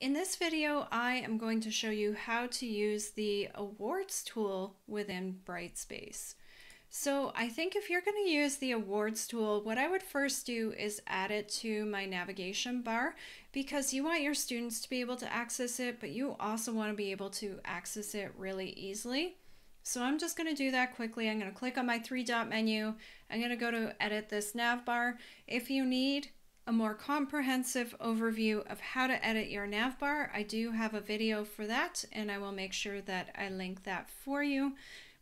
In this video, I am going to show you how to use the awards tool within Brightspace. So I think if you're going to use the awards tool, what I would first do is add it to my navigation bar because you want your students to be able to access it, but you also want to be able to access it really easily. So I'm just going to do that quickly. I'm going to click on my three dot menu. I'm going to go to edit this nav bar. If you need a more comprehensive overview of how to edit your navbar, I do have a video for that and I will make sure that I link that for you.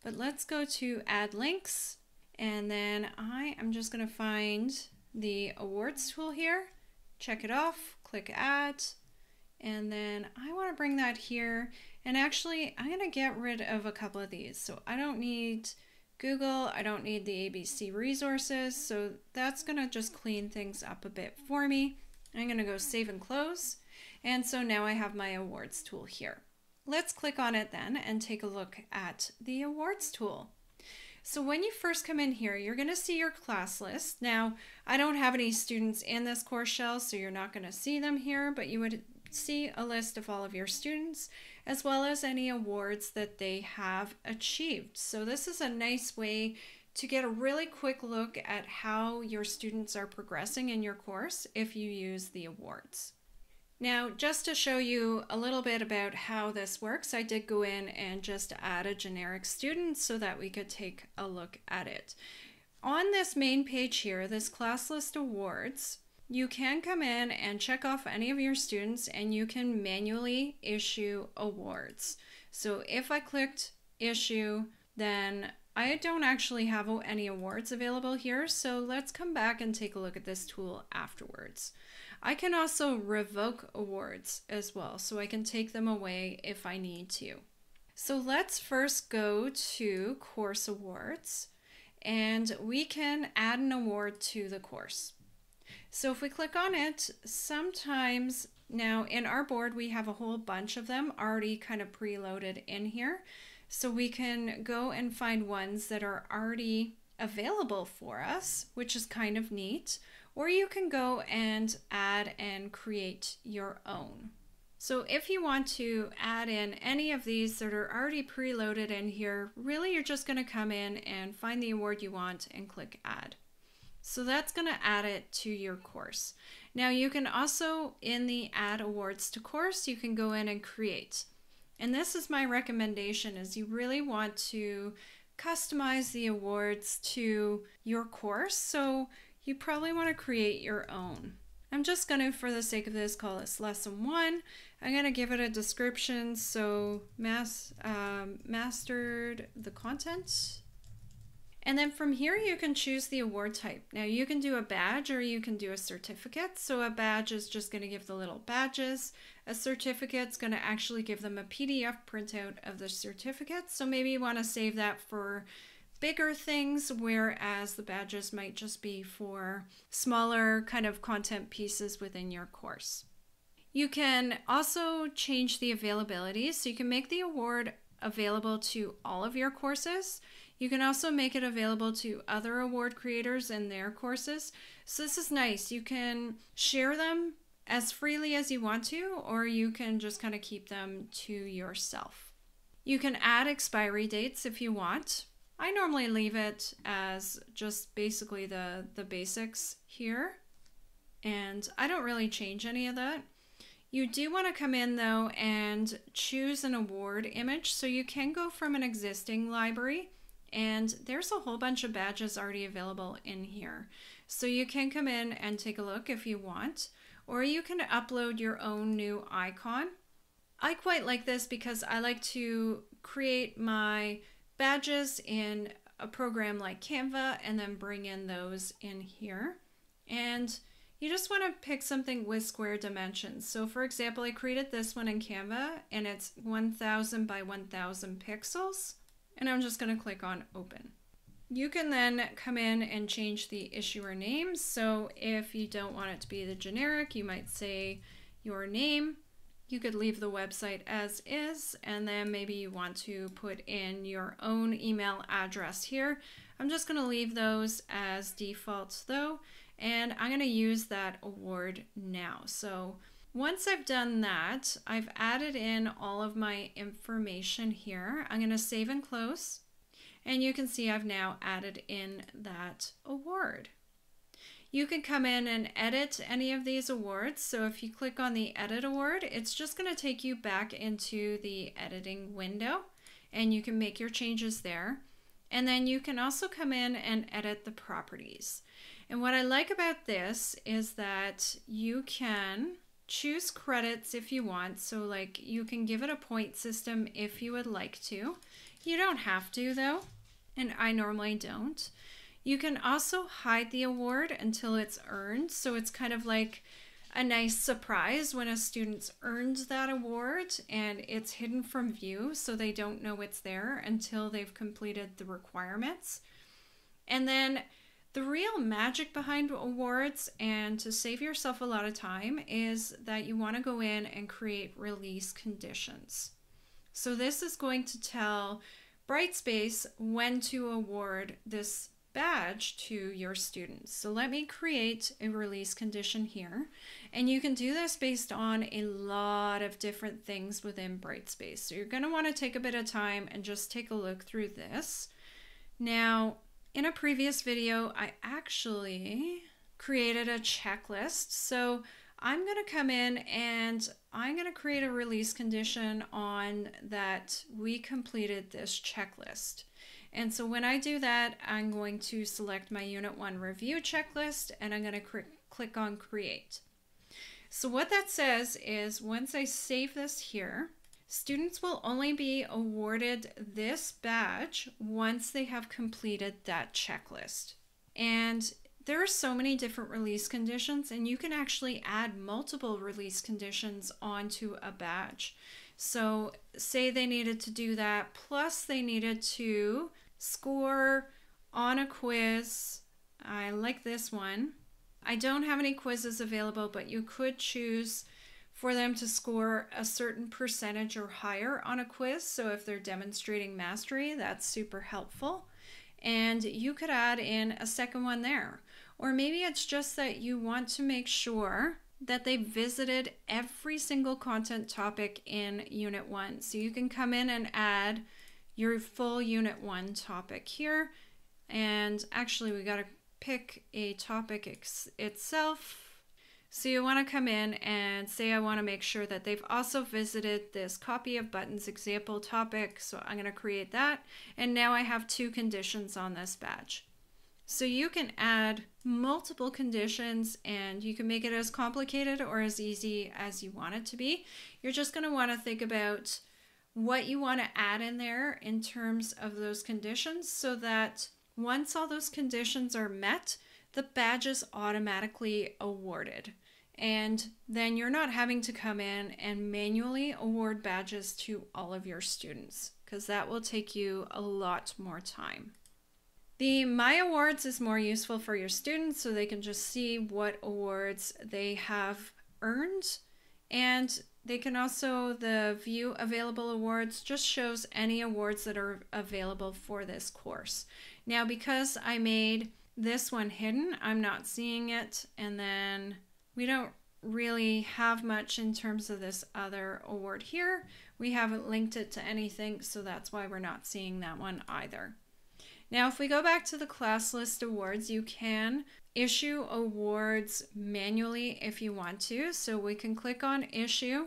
But let's go to add links and then I am just going to find the awards tool here, check it off, click add, and then I want to bring that here and actually I'm going to get rid of a couple of these. So I don't need Google. I don't need the ABC resources. So that's gonna just clean things up a bit for me. I'm gonna go save and close. And so now I have my awards tool here. Let's click on it then and take a look at the awards tool. So when you first come in here, you're going to see your class list. Now, I don't have any students in this course shell, so you're not going to see them here, but you would see a list of all of your students as well as any awards that they have achieved. So this is a nice way to get a really quick look at how your students are progressing in your course if you use the awards. Now, just to show you a little bit about how this works, I did go in and just add a generic student so that we could take a look at it. On this main page here, this class list awards, you can come in and check off any of your students and you can manually issue awards. So if I clicked issue, then I don't actually have any awards available here. So let's come back and take a look at this tool afterwards. I can also revoke awards as well. So I can take them away if I need to. So let's first go to course awards and we can add an award to the course. So if we click on it, sometimes now in our board, we have a whole bunch of them already kind of preloaded in here. So we can go and find ones that are already available for us, which is kind of neat. Or you can go and add and create your own. So if you want to add in any of these that are already preloaded in here, really you're just gonna come in and find the award you want and click add. So that's going to add it to your course. Now you can also, in the add awards to course, you can go in and create. And this is my recommendation is you really want to customize the awards to your course. So you probably want to create your own. I'm just going to, for the sake of this, call this lesson one. I'm going to give it a description. So mass, um, mastered the content and then from here, you can choose the award type. Now you can do a badge or you can do a certificate. So a badge is just gonna give the little badges. A certificate's gonna actually give them a PDF printout of the certificate. So maybe you wanna save that for bigger things, whereas the badges might just be for smaller kind of content pieces within your course. You can also change the availability. So you can make the award available to all of your courses. You can also make it available to other award creators in their courses. So this is nice. You can share them as freely as you want to, or you can just kind of keep them to yourself. You can add expiry dates if you want. I normally leave it as just basically the, the basics here, and I don't really change any of that. You do want to come in though and choose an award image. So you can go from an existing library and there's a whole bunch of badges already available in here. So you can come in and take a look if you want, or you can upload your own new icon. I quite like this because I like to create my badges in a program like Canva and then bring in those in here. And you just want to pick something with square dimensions. So for example, I created this one in Canva and it's 1000 by 1000 pixels and I'm just going to click on open. You can then come in and change the issuer name. So if you don't want it to be the generic, you might say your name. You could leave the website as is, and then maybe you want to put in your own email address here. I'm just going to leave those as defaults though, and I'm going to use that award now. So once I've done that, I've added in all of my information here. I'm going to save and close. And you can see I've now added in that award. You can come in and edit any of these awards. So if you click on the edit award, it's just going to take you back into the editing window and you can make your changes there. And then you can also come in and edit the properties. And what I like about this is that you can choose credits if you want. So like you can give it a point system if you would like to. You don't have to though, and I normally don't. You can also hide the award until it's earned. So it's kind of like a nice surprise when a student's earned that award and it's hidden from view so they don't know it's there until they've completed the requirements. And then the real magic behind awards and to save yourself a lot of time is that you want to go in and create release conditions. So this is going to tell Brightspace when to award this badge to your students. So let me create a release condition here. And you can do this based on a lot of different things within Brightspace. So you're going to want to take a bit of time and just take a look through this. Now, in a previous video, I actually created a checklist. So I'm going to come in and I'm going to create a release condition on that we completed this checklist. And so when I do that, I'm going to select my Unit 1 review checklist and I'm going to click on Create. So what that says is once I save this here, Students will only be awarded this badge once they have completed that checklist. And there are so many different release conditions, and you can actually add multiple release conditions onto a badge. So, say they needed to do that, plus they needed to score on a quiz. I like this one. I don't have any quizzes available, but you could choose for them to score a certain percentage or higher on a quiz. So if they're demonstrating mastery, that's super helpful. And you could add in a second one there. Or maybe it's just that you want to make sure that they visited every single content topic in Unit 1. So you can come in and add your full Unit 1 topic here. And actually, we got to pick a topic itself so you want to come in and say I want to make sure that they've also visited this copy of buttons example topic. So I'm going to create that. And now I have two conditions on this badge. So you can add multiple conditions and you can make it as complicated or as easy as you want it to be. You're just going to want to think about what you want to add in there in terms of those conditions so that once all those conditions are met, the badge is automatically awarded. And then you're not having to come in and manually award badges to all of your students because that will take you a lot more time. The My Awards is more useful for your students so they can just see what awards they have earned. And they can also, the View Available Awards just shows any awards that are available for this course. Now, because I made this one hidden. I'm not seeing it. And then we don't really have much in terms of this other award here. We haven't linked it to anything, so that's why we're not seeing that one either. Now, if we go back to the class list awards, you can issue awards manually if you want to. So we can click on issue.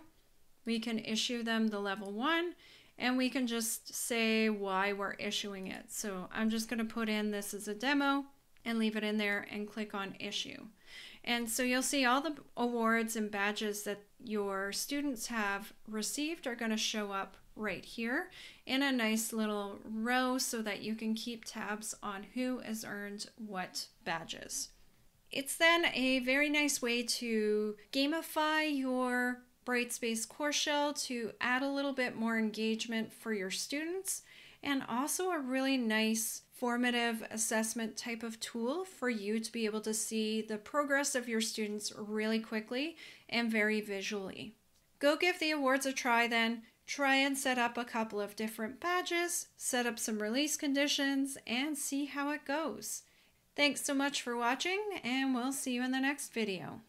We can issue them the level one and we can just say why we're issuing it. So I'm just going to put in this as a demo and leave it in there and click on issue. And so you'll see all the awards and badges that your students have received are going to show up right here in a nice little row so that you can keep tabs on who has earned what badges. It's then a very nice way to gamify your Brightspace course Shell to add a little bit more engagement for your students and also a really nice formative assessment type of tool for you to be able to see the progress of your students really quickly and very visually. Go give the awards a try then. Try and set up a couple of different badges, set up some release conditions, and see how it goes. Thanks so much for watching, and we'll see you in the next video.